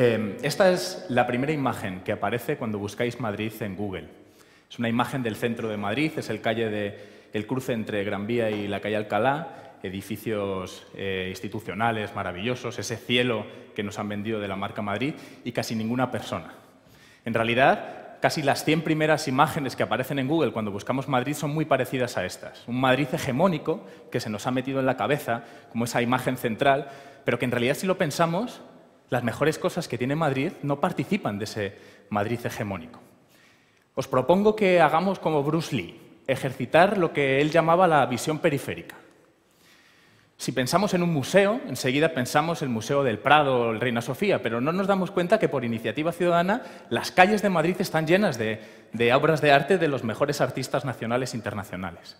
Em, esta es la primera imagen que aparece cuando buscáis Madrid en Google. Es una imagen del centro de Madrid, es el, calle de, el cruce entre Gran Vía y la calle Alcalá, edificios eh, institucionales maravillosos, ese cielo que nos han vendido de la marca Madrid y casi ninguna persona. En realidad, casi las 100 primeras imágenes que aparecen en Google cuando buscamos Madrid son muy parecidas a estas. Un Madrid hegemónico que se nos ha metido en la cabeza como esa imagen central, pero que en realidad si lo pensamos las mejores cosas que tiene Madrid no participan de ese Madrid hegemónico. Os propongo que hagamos como Bruce Lee, ejercitar lo que él llamaba la visión periférica. Si pensamos en un museo, enseguida pensamos el Museo del Prado o el Reina Sofía, pero no nos damos cuenta que por iniciativa ciudadana las calles de Madrid están llenas de, obras de arte de los mejores artistas nacionales e internacionales.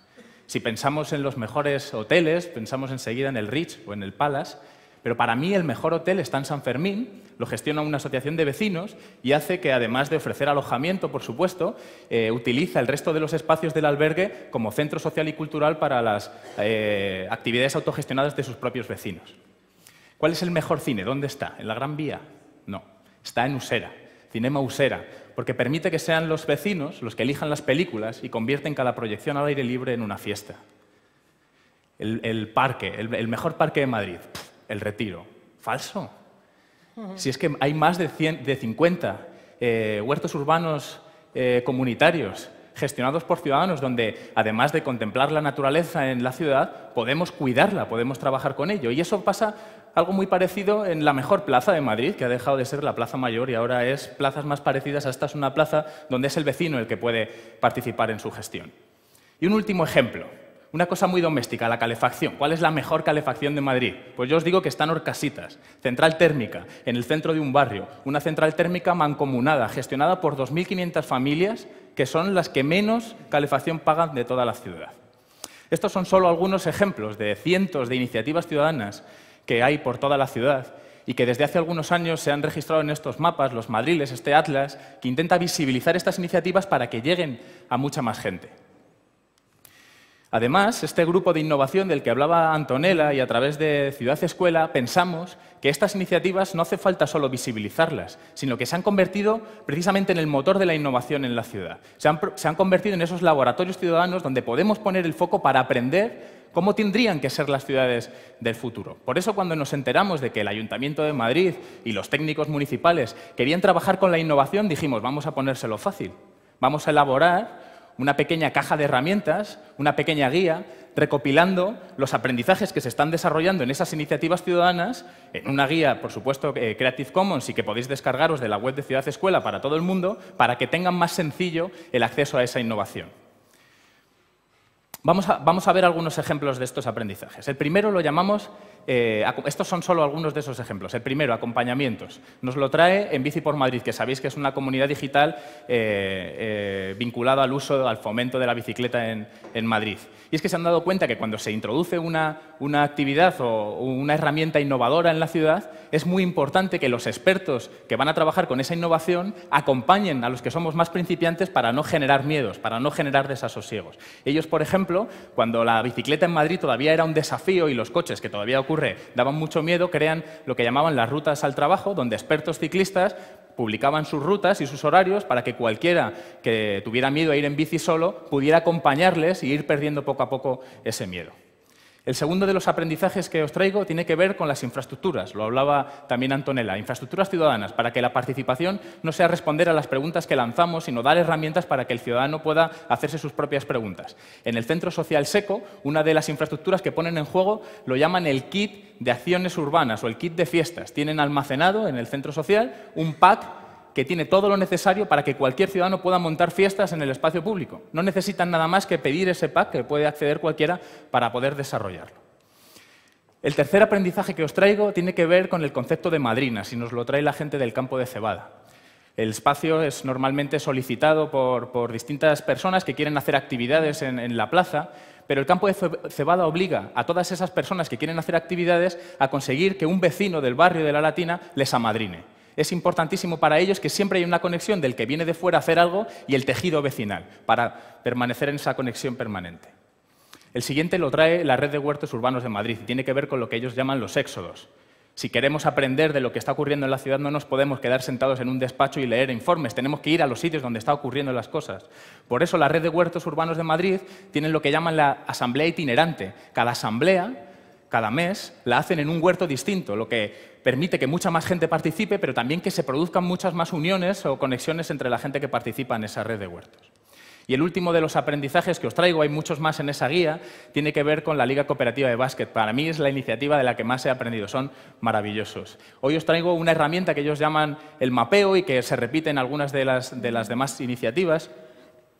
Si pensamos en los mejores hoteles, pensamos enseguida en el rich o en el Palace, pero para mí el mejor hotel está en San Fermín, lo gestiona una asociación de vecinos y hace que, además de ofrecer alojamiento, por supuesto, eh, utiliza el resto de los espacios del albergue como centro social y cultural para las eh, actividades autogestionadas de sus propios vecinos. ¿Cuál es el mejor cine? ¿Dónde está? ¿En la Gran Vía? No, está en Usera, Cinema Usera, porque permite que sean los vecinos los que elijan las películas y convierten cada proyección al aire libre en una fiesta. El, parque, el, mejor parque de Madrid el retiro. Falso. Si es que hay más de, 50 eh, huertos urbanos eh, comunitarios gestionados por ciudadanos, donde además de contemplar la naturaleza en la ciudad, podemos cuidarla, podemos trabajar con ello. Y eso pasa algo muy parecido en la mejor plaza de Madrid, que ha dejado de ser la plaza mayor y ahora es plazas más parecidas a esta, es una plaza donde es el vecino el que puede participar en su gestión. Y un último ejemplo, una cosa muy doméstica, la calefacción. ¿Cuál es la mejor calefacción de Madrid? Pues yo os digo que están Orcasitas, central térmica, en el centro de un barrio. Una central térmica mancomunada, gestionada por 2.500 familias, que son las que menos calefacción pagan de toda la ciudad. Estos son solo algunos ejemplos de cientos de iniciativas ciudadanas que hay por toda la ciudad y que desde hace algunos años se han registrado en estos mapas, los madriles, este atlas, que intenta visibilizar estas iniciativas para que lleguen a mucha más gente. Además, este grupo de innovación del que hablaba Antonella y a través de Ciudad Escuela, pensamos que estas iniciativas no hace falta solo visibilizarlas, sino que se han convertido precisamente en el motor de la innovación en la ciudad. Se han, se han convertido en esos laboratorios ciudadanos donde podemos poner el foco para aprender cómo tendrían que ser las ciudades del futuro. Por eso cuando nos enteramos de que el Ayuntamiento de Madrid y los técnicos municipales querían trabajar con la innovación, dijimos, vamos a ponérselo fácil. Vamos a elaborar una pequeña caja de herramientas, una pequeña guía, recopilando los aprendizajes que se están desarrollando en esas iniciativas ciudadanas, en una guía, por supuesto, eh, Creative Commons y que podéis descargaros de la web de Ciudad Escuela para todo el mundo, para que tengan más sencillo el acceso a esa innovación. vamos a ver algunos ejemplos de estos aprendizajes. El primero lo llamamos eh, estos son solo algunos de esos ejemplos. El primero, acompañamientos. Nos lo trae en Bici por Madrid, que sabéis que es una comunidad digital eh, eh, vinculada al uso, al fomento de la bicicleta en, Madrid. Y es que se han dado cuenta que cuando se introduce una, una actividad o una herramienta innovadora en la ciudad, es muy importante que los expertos que van a trabajar con esa innovación acompañen a los que somos más principiantes para no generar miedos, para no generar desasosiegos. Ellos, por ejemplo, cuando la bicicleta en Madrid todavía era un desafío y los coches que todavía ocurren Daban mucho miedo, crean lo que llamaban las rutas al trabajo, donde expertos ciclistas publicaban sus rutas y sus horarios para que cualquiera que tuviera miedo a ir en bici solo pudiera acompañarles y ir perdiendo poco a poco ese miedo. El segundo de los aprendizajes que os traigo tiene que ver con las infraestructuras, lo hablaba también Antonella, infraestructuras ciudadanas, para que la participación no sea responder a las preguntas que lanzamos, sino dar herramientas para que el ciudadano pueda hacerse sus propias preguntas. En el Centro Social Seco, una de las infraestructuras que ponen en juego lo llaman el kit de acciones urbanas o el kit de fiestas. Tienen almacenado en el centro social un pack que tiene todo lo necesario para que cualquier ciudadano pueda montar fiestas en el espacio público. No necesitan nada más que pedir ese pack que puede acceder cualquiera para poder desarrollarlo. El tercer aprendizaje que os traigo tiene que ver con el concepto de madrina, si nos lo trae la gente del campo de cebada. El espacio es normalmente solicitado por, distintas personas que quieren hacer actividades en la plaza, pero el campo de cebada obliga a todas esas personas que quieren hacer actividades a conseguir que un vecino del barrio de la Latina les amadrine es importantísimo para ellos que siempre hay una conexión del que viene de fuera a hacer algo y el tejido vecinal, para permanecer en esa conexión permanente. El siguiente lo trae la red de huertos urbanos de Madrid, tiene que ver con lo que ellos llaman los éxodos. Si queremos aprender de lo que está ocurriendo en la ciudad, no nos podemos quedar sentados en un despacho y leer informes, tenemos que ir a los sitios donde están ocurriendo las cosas. Por eso la red de huertos urbanos de Madrid tiene lo que llaman la asamblea itinerante. Cada asamblea cada mes, la hacen en un huerto distinto, lo que permite que mucha más gente participe, pero también que se produzcan muchas más uniones o conexiones entre la gente que participa en esa red de huertos. Y el último de los aprendizajes que os traigo, hay muchos más en esa guía, tiene que ver con la Liga Cooperativa de Básquet. Para mí es la iniciativa de la que más he aprendido, son maravillosos. Hoy os traigo una herramienta que ellos llaman el mapeo y que se repite en algunas de las, demás iniciativas,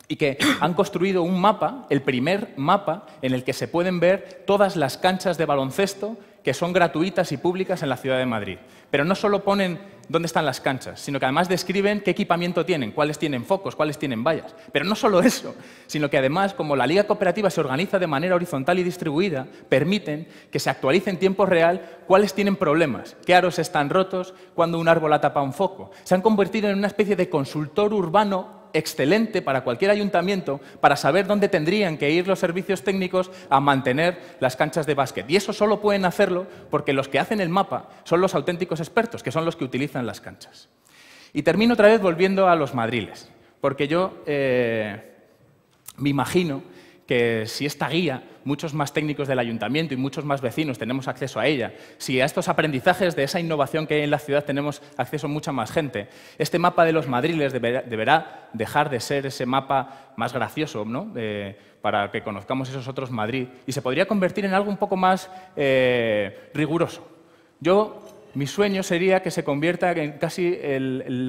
y que han construido un mapa, el primer mapa, en el que se pueden ver todas las canchas de baloncesto que son gratuitas y públicas en la ciudad de Madrid. Pero no solo ponen dónde están las canchas, sino que además describen qué equipamiento tienen, cuáles tienen focos, cuáles tienen vallas. Pero no solo eso, sino que además, como la liga cooperativa se organiza de manera horizontal y distribuida, permiten que se actualice en tiempo real cuáles tienen problemas, qué aros están rotos, cuando un árbol atapa un foco. Se han convertido en una especie de consultor urbano excelente para cualquier ayuntamiento para saber dónde tendrían que ir los servicios técnicos a mantener las canchas de básquet. Y eso solo pueden hacerlo porque los que hacen el mapa son los auténticos expertos, que son los que utilizan las canchas. Y termino otra vez volviendo a los madriles, porque yo eh, me imagino que si esta guía, muchos más técnicos del ayuntamiento y muchos más vecinos tenemos acceso a ella, si a estos aprendizajes de esa innovación que hay en la ciudad tenemos acceso a mucha más gente, este mapa de los madriles deberá, dejar de ser ese mapa más gracioso, eh, para que conozcamos esos otros Madrid y se podría convertir en algo un poco más eh, riguroso. Yo mi sueño sería que se convierta en casi el,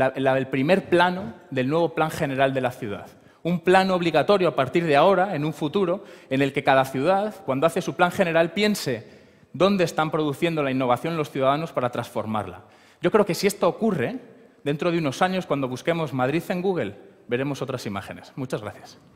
primer plano del nuevo plan general de la ciudad un plan obligatorio a partir de ahora, en un futuro, en el que cada ciudad, cuando hace su plan general, piense dónde están produciendo la innovación los ciudadanos para transformarla. Yo creo que si esto ocurre, dentro de unos años, cuando busquemos Madrid en Google, veremos otras imágenes. Muchas gracias.